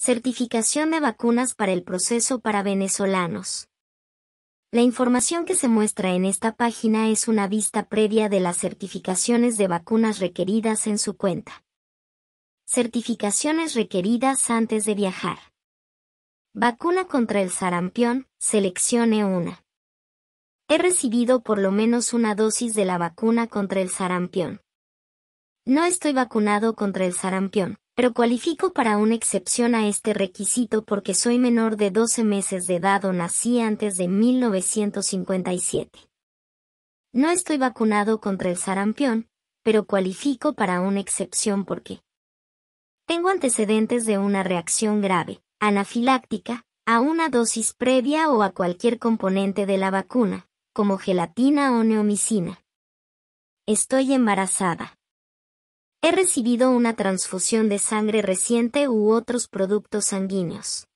Certificación de vacunas para el proceso para venezolanos. La información que se muestra en esta página es una vista previa de las certificaciones de vacunas requeridas en su cuenta. Certificaciones requeridas antes de viajar. Vacuna contra el sarampión, seleccione una. He recibido por lo menos una dosis de la vacuna contra el sarampión. No estoy vacunado contra el sarampión, pero cualifico para una excepción a este requisito porque soy menor de 12 meses de edad o nací antes de 1957. No estoy vacunado contra el sarampión, pero cualifico para una excepción porque tengo antecedentes de una reacción grave, anafiláctica, a una dosis previa o a cualquier componente de la vacuna, como gelatina o neomicina. Estoy embarazada. He recibido una transfusión de sangre reciente u otros productos sanguíneos.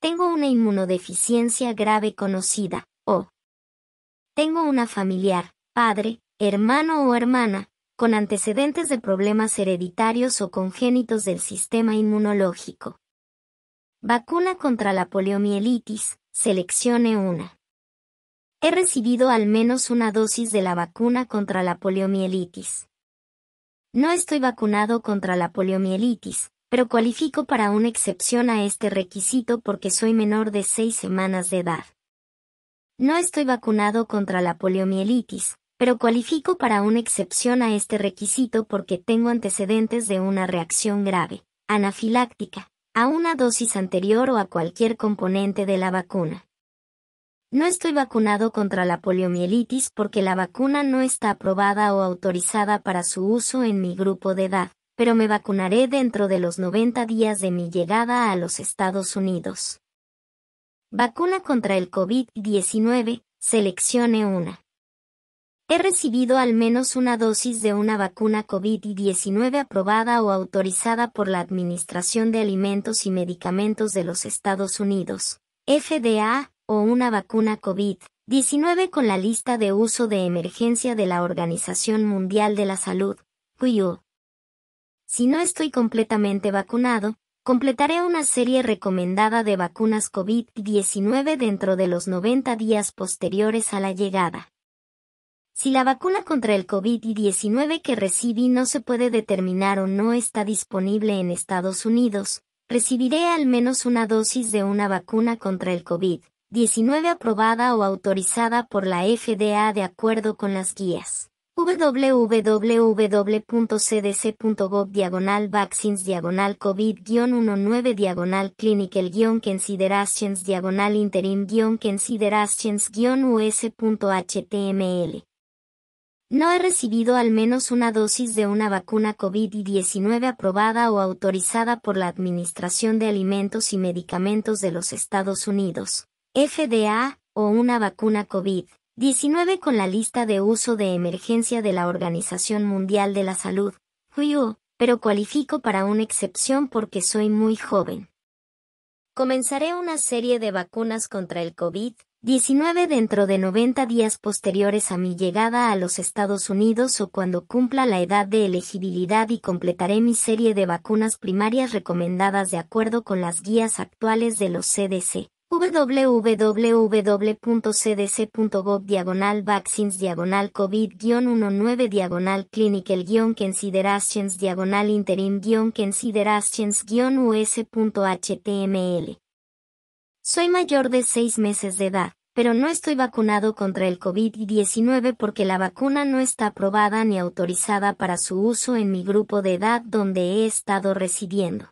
Tengo una inmunodeficiencia grave conocida, o tengo una familiar, padre, hermano o hermana, con antecedentes de problemas hereditarios o congénitos del sistema inmunológico. Vacuna contra la poliomielitis, seleccione una. He recibido al menos una dosis de la vacuna contra la poliomielitis. No estoy vacunado contra la poliomielitis, pero cualifico para una excepción a este requisito porque soy menor de seis semanas de edad. No estoy vacunado contra la poliomielitis, pero cualifico para una excepción a este requisito porque tengo antecedentes de una reacción grave, anafiláctica, a una dosis anterior o a cualquier componente de la vacuna. No estoy vacunado contra la poliomielitis porque la vacuna no está aprobada o autorizada para su uso en mi grupo de edad, pero me vacunaré dentro de los 90 días de mi llegada a los Estados Unidos. Vacuna contra el COVID-19, seleccione una. He recibido al menos una dosis de una vacuna COVID-19 aprobada o autorizada por la Administración de Alimentos y Medicamentos de los Estados Unidos, FDA, o una vacuna COVID-19 con la lista de uso de emergencia de la Organización Mundial de la Salud, Si no estoy completamente vacunado, completaré una serie recomendada de vacunas COVID-19 dentro de los 90 días posteriores a la llegada. Si la vacuna contra el COVID-19 que recibí no se puede determinar o no está disponible en Estados Unidos, recibiré al menos una dosis de una vacuna contra el covid 19 aprobada o autorizada por la FDA de acuerdo con las guías www.cdc.gov diagonal vaccines diagonal COVID-19 diagonal clinical considerations diagonal interim considerations us.html. No he recibido al menos una dosis de una vacuna COVID-19 aprobada o autorizada por la Administración de Alimentos y Medicamentos de los Estados Unidos, FDA, o una vacuna COVID-19 con la lista de uso de emergencia de la Organización Mundial de la Salud, pero cualifico para una excepción porque soy muy joven. Comenzaré una serie de vacunas contra el COVID-19 dentro de 90 días posteriores a mi llegada a los Estados Unidos o cuando cumpla la edad de elegibilidad y completaré mi serie de vacunas primarias recomendadas de acuerdo con las guías actuales de los CDC www.cdc.gov diagonal vaccines diagonal COVID-19 diagonal clinical considerations diagonal interim considerations us.html. Soy mayor de 6 meses de edad, pero no estoy vacunado contra el COVID-19 porque la vacuna no está aprobada ni autorizada para su uso en mi grupo de edad donde he estado residiendo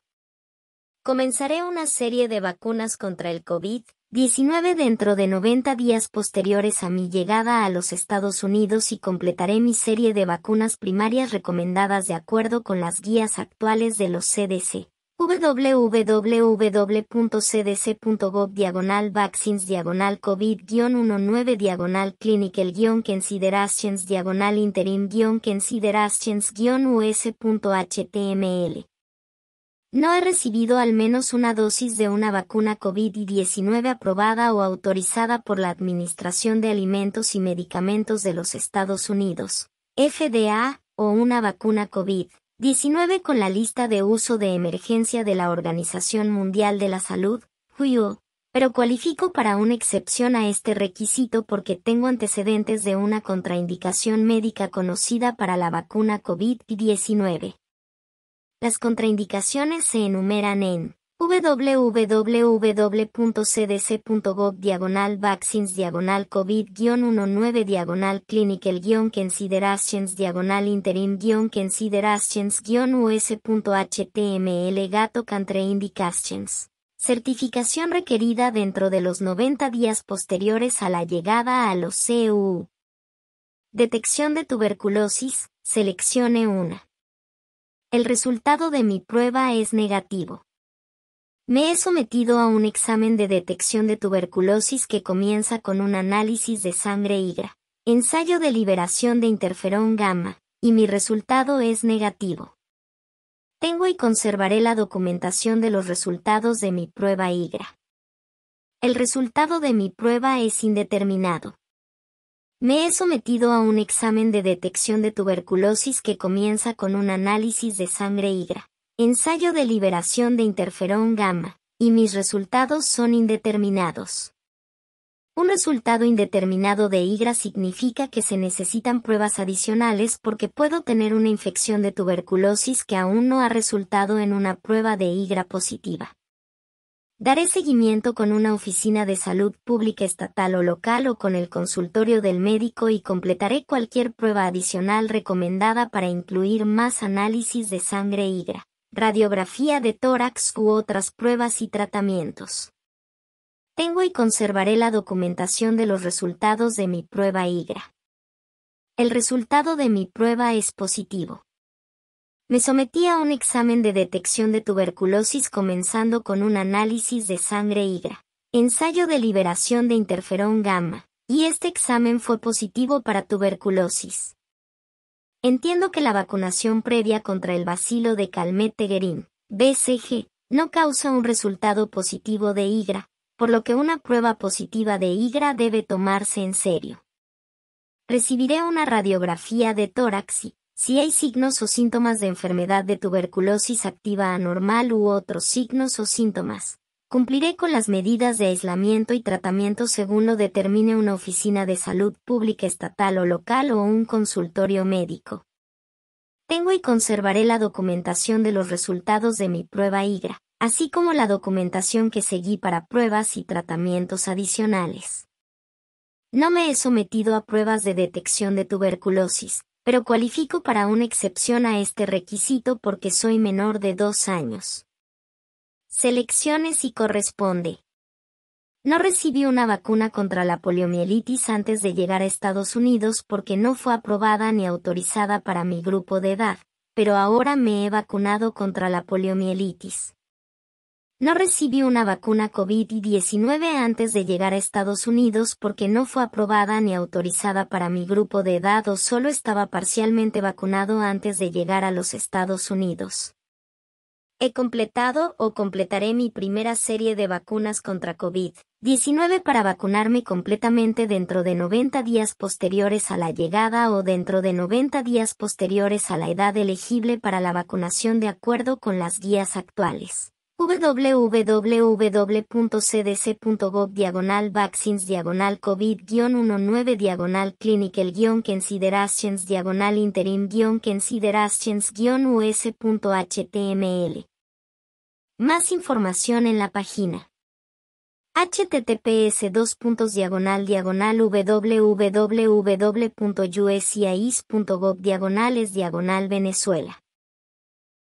comenzaré una serie de vacunas contra el COVID-19 dentro de 90 días posteriores a mi llegada a los Estados Unidos y completaré mi serie de vacunas primarias recomendadas de acuerdo con las guías actuales de los CDC www.cdc.gov diagonal vaccines diagonal COVID-19 diagonal clinical considerations diagonal interim considerations us.html no he recibido al menos una dosis de una vacuna COVID-19 aprobada o autorizada por la Administración de Alimentos y Medicamentos de los Estados Unidos, FDA, o una vacuna COVID-19 con la lista de uso de emergencia de la Organización Mundial de la Salud, WHO, pero cualifico para una excepción a este requisito porque tengo antecedentes de una contraindicación médica conocida para la vacuna COVID-19. Las contraindicaciones se enumeran en www.cdc.gov diagonal vaccines diagonal COVID-19 diagonal clinical considerations diagonal interim considerations us.html gato contraindications. Certificación requerida dentro de los 90 días posteriores a la llegada a los CU. Detección de tuberculosis, seleccione una. El resultado de mi prueba es negativo. Me he sometido a un examen de detección de tuberculosis que comienza con un análisis de sangre IGRA, ensayo de liberación de interferón gamma, y mi resultado es negativo. Tengo y conservaré la documentación de los resultados de mi prueba IGRA. El resultado de mi prueba es indeterminado. Me he sometido a un examen de detección de tuberculosis que comienza con un análisis de sangre higra, ensayo de liberación de interferón gamma, y mis resultados son indeterminados. Un resultado indeterminado de higra significa que se necesitan pruebas adicionales porque puedo tener una infección de tuberculosis que aún no ha resultado en una prueba de higra positiva. Daré seguimiento con una oficina de salud pública estatal o local o con el consultorio del médico y completaré cualquier prueba adicional recomendada para incluir más análisis de sangre higra, radiografía de tórax u otras pruebas y tratamientos. Tengo y conservaré la documentación de los resultados de mi prueba higra. El resultado de mi prueba es positivo. Me sometí a un examen de detección de tuberculosis comenzando con un análisis de sangre HIGRA, ensayo de liberación de interferón gamma, y este examen fue positivo para tuberculosis. Entiendo que la vacunación previa contra el bacilo de Calmette-Guerin, BCG, no causa un resultado positivo de HIGRA, por lo que una prueba positiva de HIGRA debe tomarse en serio. Recibiré una radiografía de tórax y, si hay signos o síntomas de enfermedad de tuberculosis activa anormal u otros signos o síntomas, cumpliré con las medidas de aislamiento y tratamiento según lo determine una oficina de salud pública estatal o local o un consultorio médico. Tengo y conservaré la documentación de los resultados de mi prueba IGRA, así como la documentación que seguí para pruebas y tratamientos adicionales. No me he sometido a pruebas de detección de tuberculosis, pero cualifico para una excepción a este requisito porque soy menor de dos años. Selecciones y corresponde. No recibí una vacuna contra la poliomielitis antes de llegar a Estados Unidos porque no fue aprobada ni autorizada para mi grupo de edad, pero ahora me he vacunado contra la poliomielitis. No recibí una vacuna COVID-19 antes de llegar a Estados Unidos porque no fue aprobada ni autorizada para mi grupo de edad o solo estaba parcialmente vacunado antes de llegar a los Estados Unidos. He completado o completaré mi primera serie de vacunas contra COVID-19 para vacunarme completamente dentro de 90 días posteriores a la llegada o dentro de 90 días posteriores a la edad elegible para la vacunación de acuerdo con las guías actuales www.cdc.gov diagonal vaccines diagonal COVID-19 diagonal clinical considerations diagonal interim considerations us.html. Más información en la página https dos puntos diagonal diagonal www.usiais.gov diagonales diagonal Venezuela